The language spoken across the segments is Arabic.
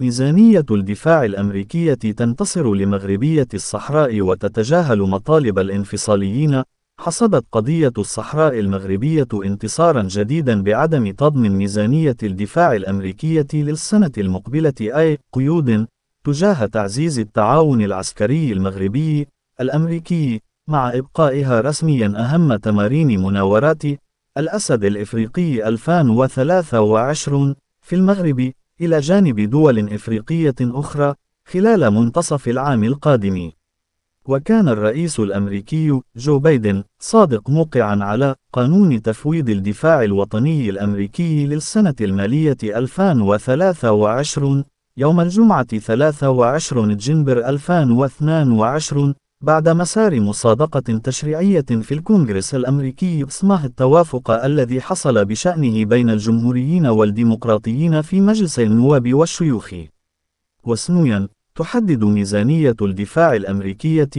ميزانية الدفاع الأمريكية تنتصر لمغربية الصحراء وتتجاهل مطالب الانفصاليين، حصدت قضية الصحراء المغربية انتصارا جديدا بعدم تضمن ميزانية الدفاع الأمريكية للسنة المقبلة أي قيود تجاه تعزيز التعاون العسكري المغربي الأمريكي مع إبقائها رسميا أهم تمارين مناورات الأسد الإفريقي 2023 في المغرب إلى جانب دول إفريقية أخرى خلال منتصف العام القادم. وكان الرئيس الأمريكي جو بايدن صادق موقعا على قانون تفويض الدفاع الوطني الأمريكي للسنة المالية 2023 يوم الجمعة 23 جنبر 2022 بعد مسار مصادقة تشريعية في الكونغرس الأمريكي اسمه التوافق الذي حصل بشأنه بين الجمهوريين والديمقراطيين في مجلس النواب والشيوخ. وسنوياً، تحدد ميزانية الدفاع الأمريكية،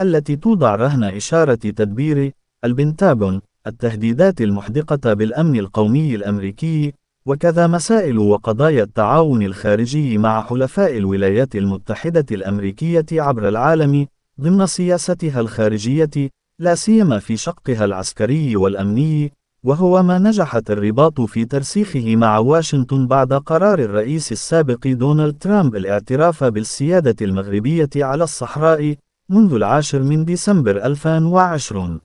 التي توضع رهن إشارة تدبير البنتاغون التهديدات المحدقة بالأمن القومي الأمريكي، وكذا مسائل وقضايا التعاون الخارجي مع حلفاء الولايات المتحدة الأمريكية عبر العالم، ضمن سياستها الخارجية لا سيما في شقها العسكري والأمني وهو ما نجحت الرباط في ترسيخه مع واشنطن بعد قرار الرئيس السابق دونالد ترامب الاعتراف بالسيادة المغربية على الصحراء منذ العاشر من ديسمبر 2020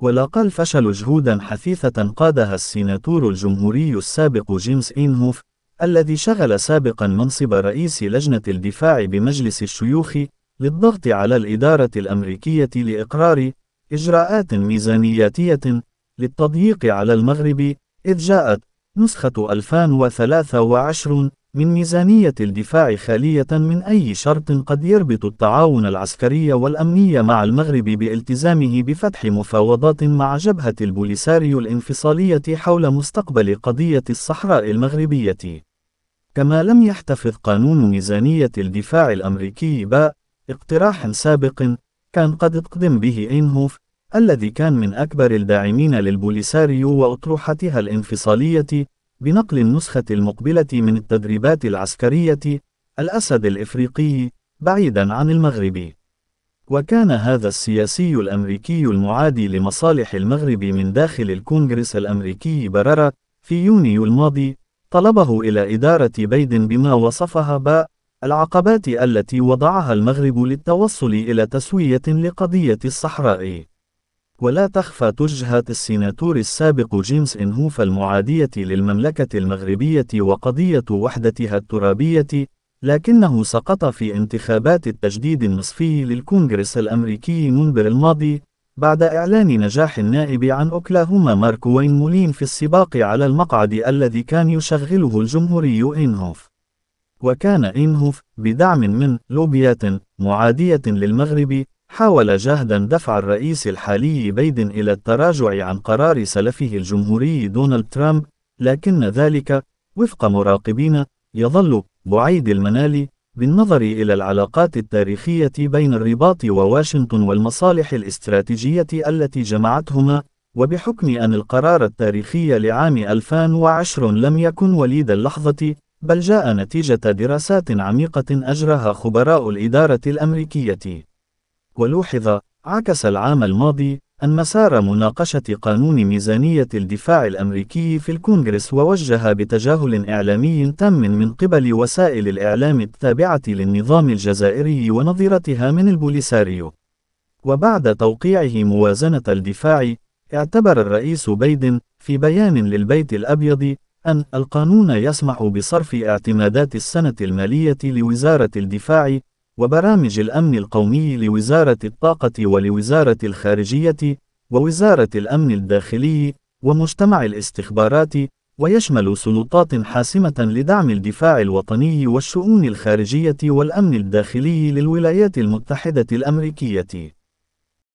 ولقل فشل جهودا حثيثة قادها السيناتور الجمهوري السابق جيمس إينهوف، الذي شغل سابقا منصب رئيس لجنة الدفاع بمجلس الشيوخ للضغط على الإدارة الأمريكية لإقرار إجراءات ميزانياتية للتضييق على المغرب إذ جاءت نسخة 2023 من ميزانية الدفاع خالية من أي شرط قد يربط التعاون العسكري والأمني مع المغرب بالتزامه بفتح مفاوضات مع جبهة البوليساريو الانفصالية حول مستقبل قضية الصحراء المغربية. كما لم يحتفظ قانون ميزانية الدفاع الأمريكي بـ اقتراح سابق كان قد اقدم به إينهوف الذي كان من أكبر الداعمين للبوليساريو وأطروحتها الانفصالية بنقل النسخة المقبلة من التدريبات العسكرية الأسد الإفريقي بعيدًا عن المغرب. وكان هذا السياسي الأمريكي المعادي لمصالح المغرب من داخل الكونغرس الأمريكي بررة في يونيو الماضي طلبه إلى إدارة بيدن بما وصفها بأ العقبات التي وضعها المغرب للتوصل إلى تسوية لقضية الصحراء ولا تخفى تجهة السيناتور السابق جيمس إنهوف المعادية للمملكة المغربية وقضية وحدتها الترابية لكنه سقط في انتخابات التجديد النصفي للكونغرس الأمريكي منبر الماضي بعد إعلان نجاح النائب عن أوكلاهوما مارك وين مولين في السباق على المقعد الذي كان يشغله الجمهوري إنهوف وكان إنهوف بدعم من لوبيات معادية للمغرب حاول جاهدا دفع الرئيس الحالي بيدن إلى التراجع عن قرار سلفه الجمهوري دونالد ترامب لكن ذلك وفق مراقبين يظل بعيد المنال بالنظر إلى العلاقات التاريخية بين الرباط وواشنطن والمصالح الاستراتيجية التي جمعتهما وبحكم أن القرار التاريخي لعام 2010 لم يكن وليد اللحظة بل جاء نتيجة دراسات عميقة أجراها خبراء الإدارة الأمريكية. ولوحظ، عكس العام الماضي، أن مسار مناقشة قانون ميزانية الدفاع الأمريكي في الكونغرس ووجه بتجاهل إعلامي تام من قبل وسائل الإعلام التابعة للنظام الجزائري ونظيرتها من البوليساريو. وبعد توقيعه موازنة الدفاع، اعتبر الرئيس بايدن في بيان للبيت الأبيض أن القانون يسمح بصرف اعتمادات السنة المالية لوزارة الدفاع وبرامج الأمن القومي لوزارة الطاقة ولوزارة الخارجية ووزارة الأمن الداخلي ومجتمع الاستخبارات ويشمل سلطات حاسمة لدعم الدفاع الوطني والشؤون الخارجية والأمن الداخلي للولايات المتحدة الأمريكية